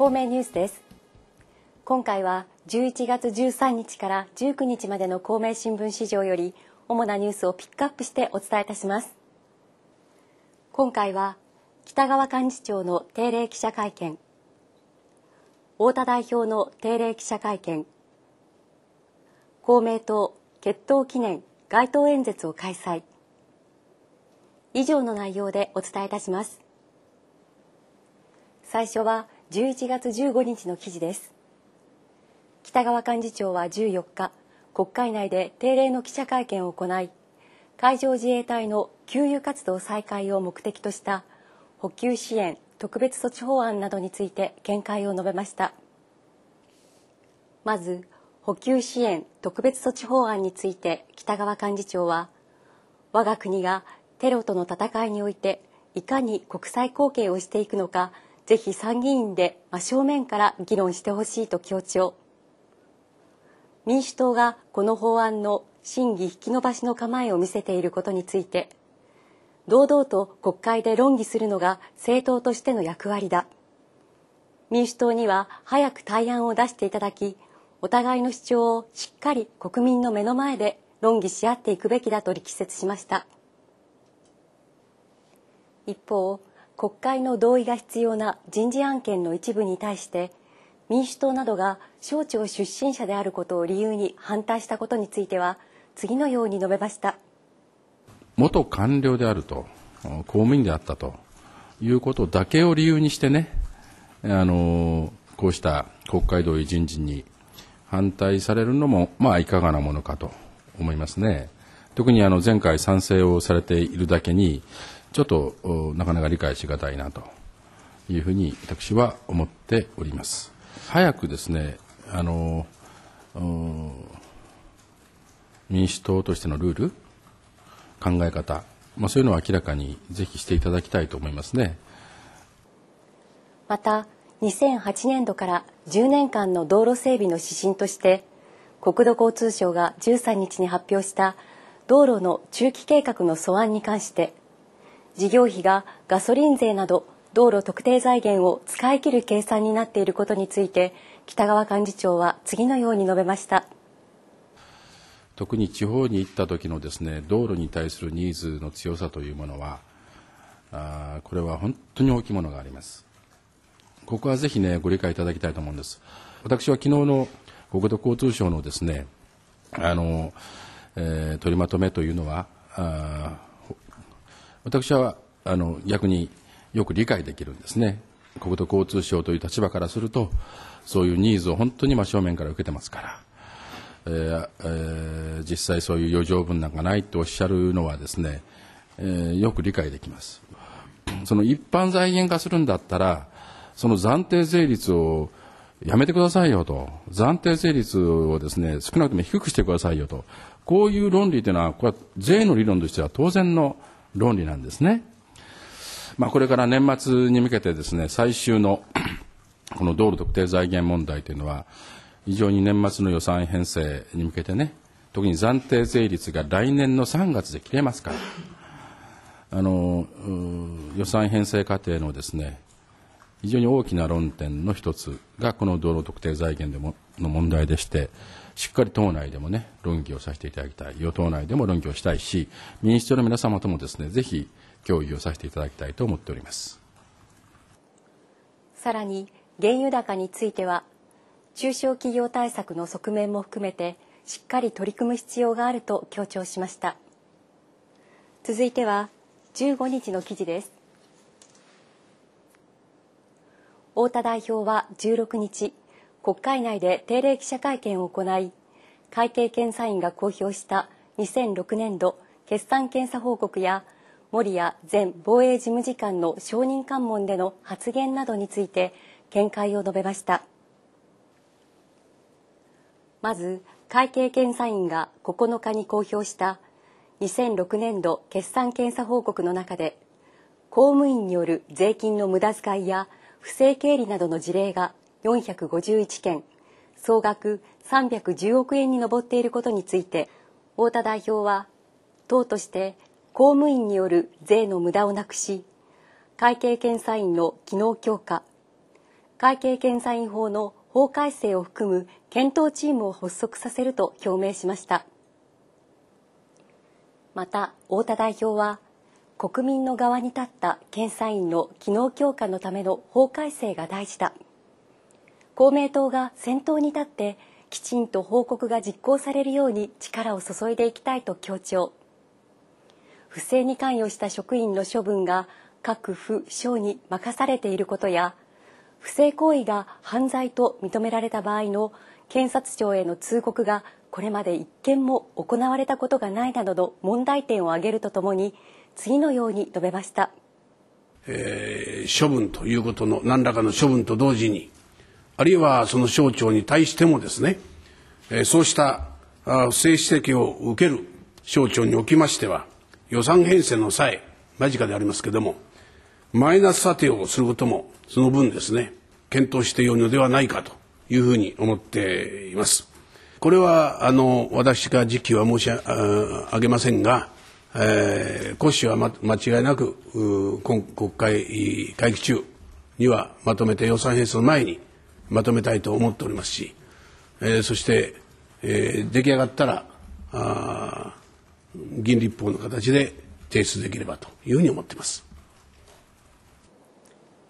方面ニュースです今回は11月13日から19日までの公明新聞市場より主なニュースをピックアップしてお伝えいたします今回は北川幹事長の定例記者会見太田代表の定例記者会見公明党決闘記念街頭演説を開催以上の内容でお伝えいたします最初は11月15日の記事です北川幹事長は14日国会内で定例の記者会見を行い海上自衛隊の給油活動再開を目的とした補給支援特別措置法案などについて見解を述べましたまず補給支援特別措置法案について北川幹事長は我が国がテロとの戦いにおいていかに国際貢献をしていくのかぜひ参議院で真正面から議論してほしいと強調民主党がこの法案の審議引き延ばしの構えを見せていることについて堂々と国会で論議するのが政党としての役割だ民主党には早く対案を出していただきお互いの主張をしっかり国民の目の前で論議し合っていくべきだと力説しました一方国会の同意が必要な人事案件の一部に対して民主党などが省庁出身者であることを理由に反対したことについては次のように述べました元官僚であると公務員であったということだけを理由にしてねあのこうした国会同意人事に反対されるのも、まあ、いかがなものかと思いますね。特にあの前回賛成をされているだけに、ちょっとなかなか理解しがたいなというふうに私は思っております。早くですねあの民主党としてのルール、考え方、まあ、そういうのを明らかにぜひしていただきたいと思いますね。また2008年度から10年間の道路整備の指針として国土交通省が13日に発表した道路の中期計画の素案に関して事業費がガソリン税など道路特定財源を使い切る計算になっていることについて北川幹事長は次のように述べました特に地方に行った時のですね道路に対するニーズの強さというものはあこれは本当に大きいものがありますここはぜひねご理解いただきたいと思うんです私は昨日の国土交通省のですねあの、えー、取りまとめというのはあ私はあの逆によく理解できるんですね国土交通省という立場からするとそういうニーズを本当に真正面から受けてますから、えーえー、実際そういう余剰分なんかないとおっしゃるのはですね、えー、よく理解できますその一般財源化するんだったらその暫定税率をやめてくださいよと暫定税率をですね少なくとも低くしてくださいよとこういう論理というのはこれは税の理論としては当然の論理なんですね。まあ、これから年末に向けてですね、最終の この道路特定財源問題というのは、非常に年末の予算編成に向けてね、特に暫定税率が来年の3月で切れますから、あの予算編成過程のですね非常に大きな論点の一つがこの道路特定財源でもの問題でしてしっかり党内でもね論議をさせていただきたい与党内でも論議をしたいし民主党の皆様ともですねぜひ協議をさせていただきたいと思っておりますさらに原油高については中小企業対策の側面も含めてしっかり取り組む必要があると強調しました続いては15日の記事です太田代表は16日国会内で定例記者会見を行い会計検査院が公表した2006年度決算検査報告や守谷前防衛事務次官の証人喚問での発言などについて見解を述べましたまず会計検査院が9日に公表した2006年度決算検査報告の中で公務員による税金の無駄遣いや不正経理などの事例が451件総額310億円に上っていることについて太田代表は党として公務員による税の無駄をなくし会計検査院の機能強化会計検査院法の法改正を含む検討チームを発足させると表明しましたまた太田代表は国民の側に立った検査員の機能強化のための法改正が大事だ公明党が先頭に立ってきちんと報告が実行されるように力を注いでいきたいと強調不正に関与した職員の処分が各府省に任されていることや不正行為が犯罪と認められた場合の検察庁への通告がこれまで一件も行われたことがないなどの問題点を挙げるとともに次のように述べました、えー、処分ということの何らかの処分と同時にあるいはその省庁に対してもですね、えー、そうした不正指摘を受ける省庁におきましては予算編成の際間近でありますけれどもマイナス査定をすることもその分ですね検討してよいのではないかというふうに思っています。これはあの私が時期は申し上げませんがえー、骨子は、ま、間違いなく今国会会期中にはまとめて予算編成の前にまとめたいと思っておりますし、えー、そして、えー、出来上がったらあ議員立法の形で提出できればというふうに思っています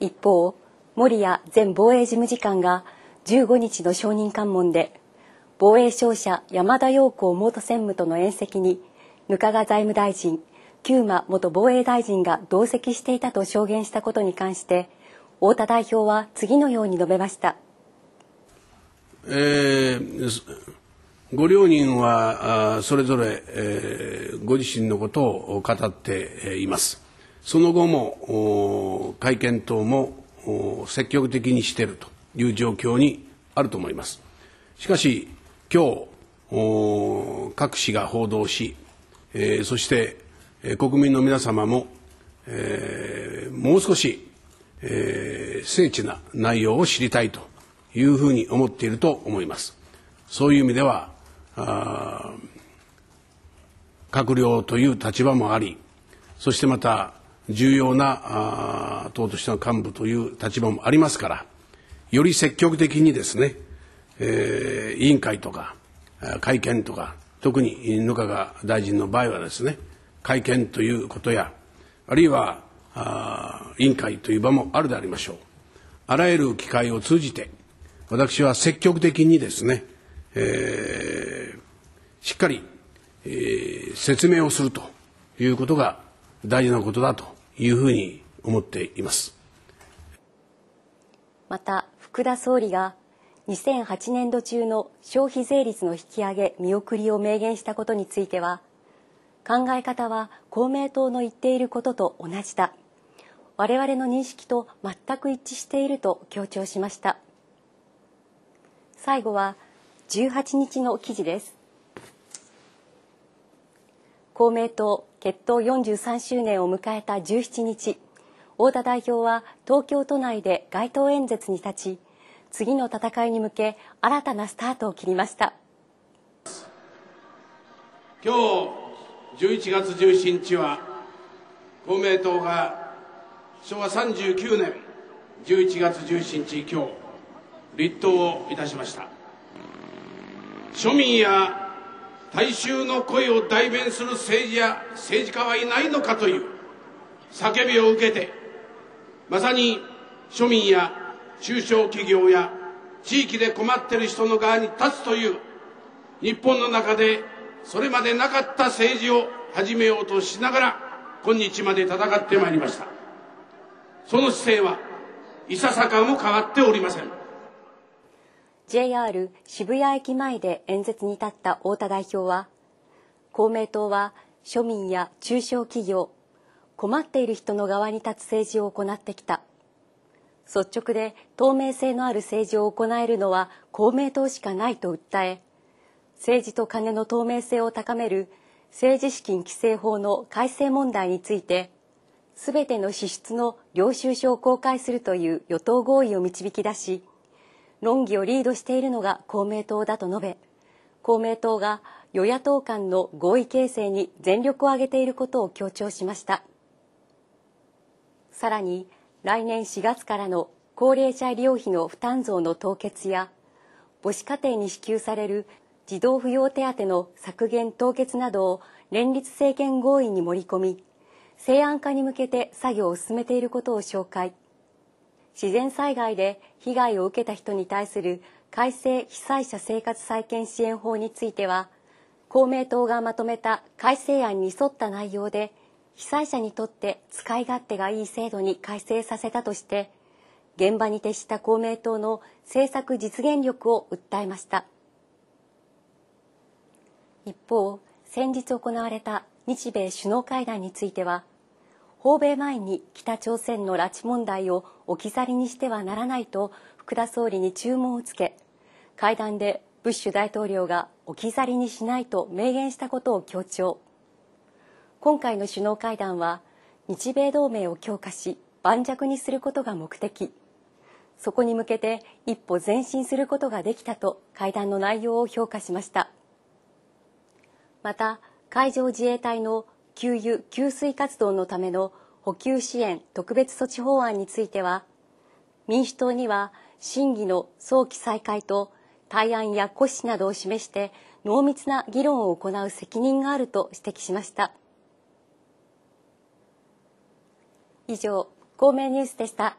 一方森谷前防衛事務次官が15日の証人喚問で防衛省舎山田陽子元専務との宴席に額賀財務大臣久間元防衛大臣が同席していたと証言したことに関して太田代表は次のように述べました。えーご両人はあそれぞれ、えー、ご自身のことを語っています。その後も会見等も積極的にしているという状況にあると思います。しかし今日各紙が報道しえー、そして、えー、国民の皆様も、えー、もう少し、えー、精緻な内容を知りたいというふうに思っていると思います。そういう意味では閣僚という立場もありそしてまた重要な党としての幹部という立場もありますからより積極的にですね、えー、委員会とか会見とか特に野川大臣の場合はですね会見ということやあるいは委員会という場もあるでありましょうあらゆる機会を通じて私は積極的にですね、えー、しっかり、えー、説明をするということが大事なことだというふうに思っていますまた福田総理が2008年度中の消費税率の引き上げ見送りを明言したことについては考え方は公明党の言っていることと同じだ我々の認識と全く一致していると強調しました最後は18日の記事です公明党決闘43周年を迎えた17日太田代表は東京都内で街頭演説に立ち次の戦いに向け新たなスタートを切りました今日11月17日は公明党が昭和39年11月17日今日立党をいたしました庶民や大衆の声を代弁する政治や政治家はいないのかという叫びを受けてまさに庶民や中小企業や地域で困っている人の側に立つという日本の中でそれまでなかった政治を始めようとしながら今日まで戦ってまいりましたその姿勢はいささかも変わっておりません JR 渋谷駅前で演説に立った太田代表は公明党は庶民や中小企業困っている人の側に立つ政治を行ってきた率直で透明性のある政治を行えるのは公明党しかないと訴え政治と金の透明性を高める政治資金規正法の改正問題についてすべての支出の領収書を公開するという与党合意を導き出し論議をリードしているのが公明党だと述べ公明党が与野党間の合意形成に全力を挙げていることを強調しましたさらに来年4月からの高齢者医療費の負担増の凍結や母子家庭に支給される児童扶養手当の削減凍結などを連立政権合意に盛り込み西安化に向けて作業を進めていることを紹介自然災害で被害を受けた人に対する改正被災者生活再建支援法については公明党がまとめた改正案に沿った内容で被災者にとって使い勝手がいい制度に改正させたとして現場に徹した公明党の政策実現力を訴えました一方先日行われた日米首脳会談については訪米前に北朝鮮の拉致問題を置き去りにしてはならないと福田総理に注文をつけ会談でブッシュ大統領が置き去りにしないと明言したことを強調今回の首脳会談は日米同盟を強化し盤石にすることが目的そこに向けて一歩前進することができたと会談の内容を評価しましたまた海上自衛隊の給油・給水活動のための補給支援特別措置法案については民主党には審議の早期再開と対案や骨子などを示して濃密な議論を行う責任があると指摘しました。以上、公明ニュースでした。